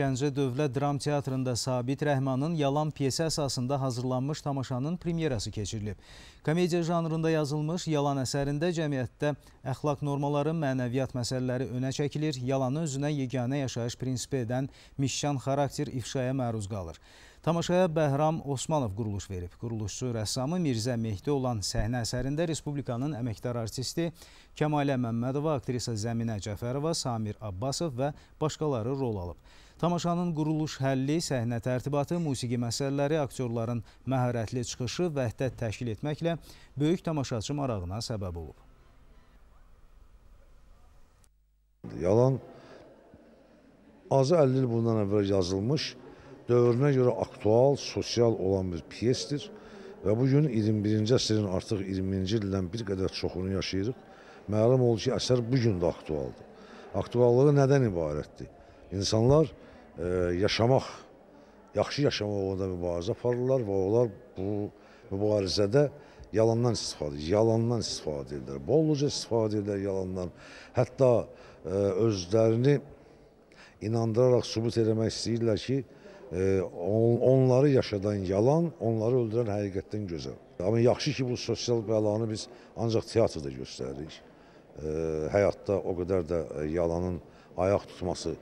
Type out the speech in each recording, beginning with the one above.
Gəncə Dövlət Dram Teatrında Sabit Rəhmanın Yalan piyesi əsasında hazırlanmış tamaşanın premyerası keçirilib. Komediya janrında yazılmış Yalan əsərində cəmiyyətdə əxlaq normaları, mənəviyyat məsələləri önə çəkilir, yalanı özünə yeganə yaşayış prinsipi edən mişşan xarakter ifşaya məruz qalır. Tamaşaya Bəhram Osmanov quruluş verib. Quruluşçu rəssamı Mirzə Mehdi olan səhnə əsərində Respublikanın əməkdar artisti Kəmalə Məmmədova, aktrisa Zəminə Cəfərova, Samir Abbasov və başqaları rol alıb. Tamaşanın quruluş həlli, səhnə tərtibatı, musiqi məsələləri, aktyorların məharətli çıxışı, vəhdət təşkil etməklə böyük tamaşaçı marağına səbəb olub. Yalan azı 50 il bundan əvvəl yazılmış dövrünə görə aktual, sosial olan bir pyesdir və bu gün 21-ci əsrin artıq 20-ci ildən bir qədər çoxunu yaşayırıq. Məlum olur ki, əsər bu gün də aktualdır. Aktuallığı nədən ibarətdir? İnsanlar e, yaşamaq, yaxşı yaşamaq uğrunda mübarizə aparırlar və onlar bu mübarizədə yalandan istifadə edirlər. Yalandan istifadə edirlər. Bolluca istifadə edirlər yalandan. Hətta ə, e, özlərini inandıraraq sübut eləmək istəyirlər ki, on, onları yaşadan yalan, onları öldürən həqiqətdən gözəl. Amma yaxşı ki, bu sosial bəlanı biz ancaq teatrda göstəririk. E, həyatda o qədər də e, yalanın ayaq tutması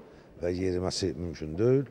və yeriməsi mümkün deyil.